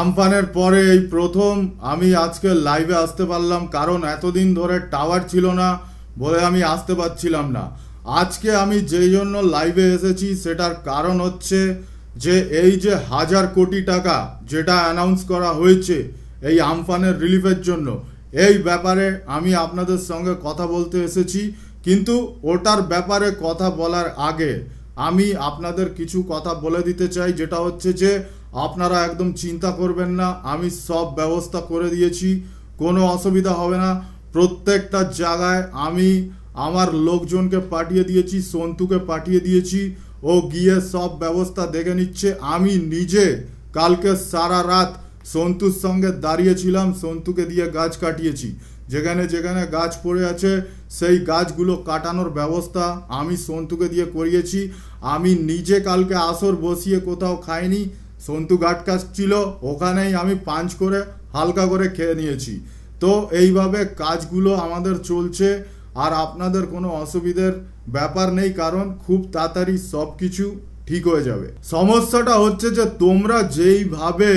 আমফানের পরে এই প্রথম আমি আজকে লাইভে আসতে পারলাম কারণ এতদিন ধরে টাওয়ার ছিল না বলে আমি আসতে পারছিলাম না আজকে আমি যেই জন্য লাইভে এসেছি সেটার কারণ হচ্ছে যে এই যে হাজার কোটি টাকা যেটা অ্যানাউন্স করা হয়েছে এই আমফানের রিলিফের জন্য এই ব্যাপারে আমি আপনাদের সঙ্গে কথা বলতে এসেছি কিন্তু ওটার ব্যাপারে কথা বলার আগে আমি আপনাদের কিছু কথা বলে দিতে চাই যেটা হচ্ছে যে আপনারা একদম চিন্তা করবেন না আমি সব ব্যবস্থা করে দিয়েছি কোনো অসুবিধা হবে না প্রত্যেকটা জায়গায় আমি আমার লোকজনকে পাঠিয়ে দিয়েছি সন্তুকে পাঠিয়ে দিয়েছি ও গিয়ে সব ব্যবস্থা দেখে নিচ্ছে আমি নিজে কালকে সারা রাত সন্তুর সঙ্গে দাঁড়িয়েছিলাম সন্তুকে দিয়ে গাছ কাটিয়েছি যেখানে যেখানে গাছ পড়ে আছে সেই গাছগুলো কাটানোর ব্যবস্থা আমি সন্তুকে দিয়ে করিয়েছি আমি নিজে কালকে আসর বসিয়ে কোথাও খাইনি সন্তু গাটকাস ছিল ওখানেই আমি পাঞ্চ করে হালকা করে খেয়ে নিয়েছি তো এইভাবে কাজগুলো আমাদের চলছে আর আপনাদের কোনো অসুবিধের ব্যাপার নেই কারণ খুব তাড়াতাড়ি সব কিছু ঠিক হয়ে যাবে সমস্যাটা হচ্ছে যে তোমরা যেইভাবে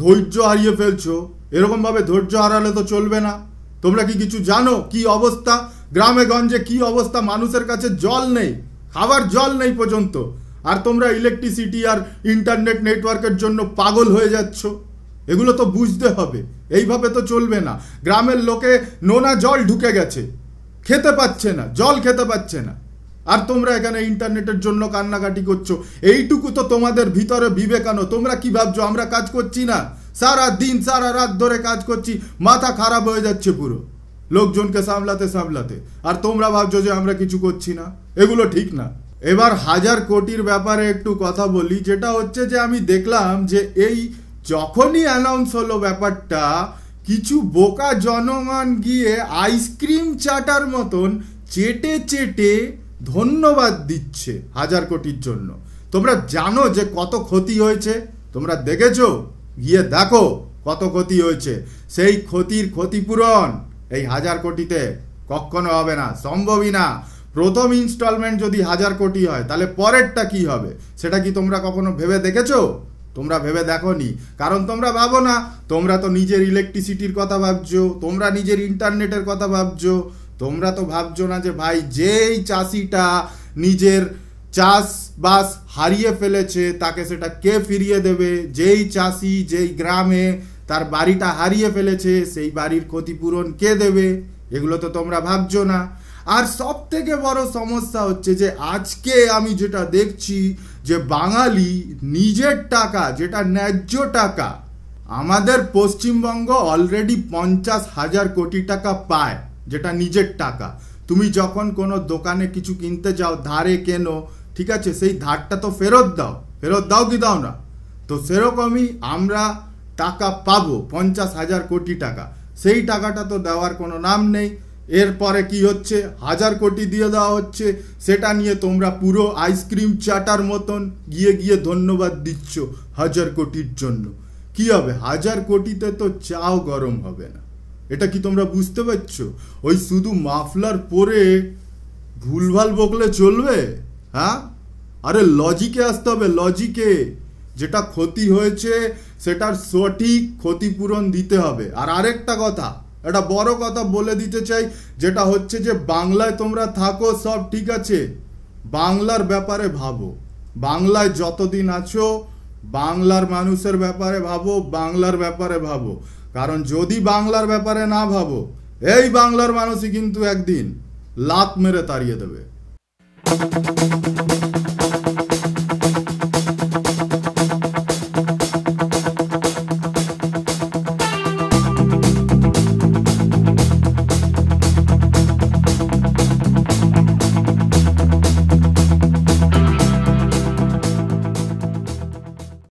ধৈর্য হারিয়ে ফেলছো এরকমভাবে ধৈর্য হারালে তো চলবে না তোমরা কি কিছু জানো কি অবস্থা গ্রামে গঞ্জে কি অবস্থা মানুষের কাছে জল নেই খাবার জল নেই পর্যন্ত আর তোমরা ইলেকট্রিসিটি আর ইন্টারনেট নেটওয়ার্কের জন্য পাগল হয়ে যাচ্ছ এগুলো তো বুঝতে হবে এইভাবে তো চলবে না গ্রামের লোকে নোনা জল ঢুকে গেছে খেতে পাচ্ছে না জল খেতে পাচ্ছে না আর তোমরা এখানে ইন্টারনেটের জন্য কান্নাকাটি করছো এইটুকু তো তোমাদের ভিতরে বিবেকানো তোমরা কি ভাবছো আমরা কাজ করছি না সারা দিন সারা রাত ধরে কাজ করছি মাথা খারাপ হয়ে যাচ্ছে পুরো লোকজনকে সামলাতে সামলাতে আর তোমরা ভাবছো যে আমরা কিছু করছি না এগুলো ঠিক না এবার হাজার কোটির ব্যাপারে একটু কথা বলি যেটা হচ্ছে যে আমি দেখলাম যে এই যখনই অ্যানাউন্স হলো ব্যাপারটা কিছু বোকা জনগণ গিয়ে আইসক্রিম চাটার মতন চেটে চেটে ধন্যবাদ দিচ্ছে হাজার কোটির জন্য তোমরা জানো যে কত ক্ষতি হয়েছে তোমরা দেখেছো গিয়ে দেখো কত ক্ষতি হয়েছে সেই ক্ষতির ক্ষতিপূরণ এই হাজার কোটিতে কখনো হবে না সম্ভবই না প্রথম ইনস্টলমেন্ট যদি হাজার কোটি হয় তাহলে পরেরটা কি হবে সেটা কি তোমরা কখনো ভেবে দেখেছো তোমরা ভেবে দেখো নি কারণ তোমরা ভাবো না তোমরা তো নিজের ইলেকট্রিসিটির কথা ভাবছো তোমরা নিজের ইন্টারনেটের কথা ভাবছো তোমরা তো ভাবছো না যে ভাই যেই চাষিটা নিজের চাষবাস হারিয়ে ফেলেছে তাকে সেটা কে ফিরিয়ে দেবে যেই চাষি যেই গ্রামে তার বাড়িটা হারিয়ে ফেলেছে সেই বাড়ির ক্ষতিপূরণ কে দেবে এগুলো তো তোমরা ভাবছো না আর সব থেকে বড় সমস্যা হচ্ছে যে আজকে আমি যেটা দেখছি যে বাঙালি নিজের টাকা যেটা ন্যায্য টাকা আমাদের পশ্চিমবঙ্গ অলরেডি পঞ্চাশ হাজার কোটি টাকা পায় যেটা নিজের টাকা তুমি যখন কোনো দোকানে কিছু কিনতে যাও ধারে কেনো ঠিক আছে সেই ধারটা তো ফেরত দাও ফেরত দাও কি দাও না তো সেরকমই আমরা টাকা পাবো পঞ্চাশ হাজার কোটি টাকা সেই টাকাটা তো দেওয়ার কোনো নাম নেই এরপরে কি হচ্ছে হাজার কোটি দিয়ে দেওয়া হচ্ছে সেটা নিয়ে তোমরা পুরো আইসক্রিম চাটার মতন গিয়ে গিয়ে ধন্যবাদ দিচ্ছ হাজার কোটির জন্য কি হবে হাজার কোটিতে তো চাও গরম হবে না এটা কি তোমরা বুঝতে পারছো ওই শুধু মাফলার পরে ভুলভাল বকলে চলবে হ্যাঁ আরে লজিকে আসতে হবে লজিকে যেটা ক্ষতি হয়েছে সেটার সঠিক ক্ষতিপূরণ দিতে হবে আর আরেকটা কথা একটা বড় কথা বলে দিতে চাই যেটা হচ্ছে যে বাংলায় তোমরা থাকো সব ঠিক আছে বাংলার ব্যাপারে ভাবো বাংলায় যতদিন আছো বাংলার মানুষের ব্যাপারে ভাবো বাংলার ব্যাপারে ভাবো কারণ যদি বাংলার ব্যাপারে না ভাবো এই বাংলার মানুষই কিন্তু একদিন লাত মেরে তাড়িয়ে দেবে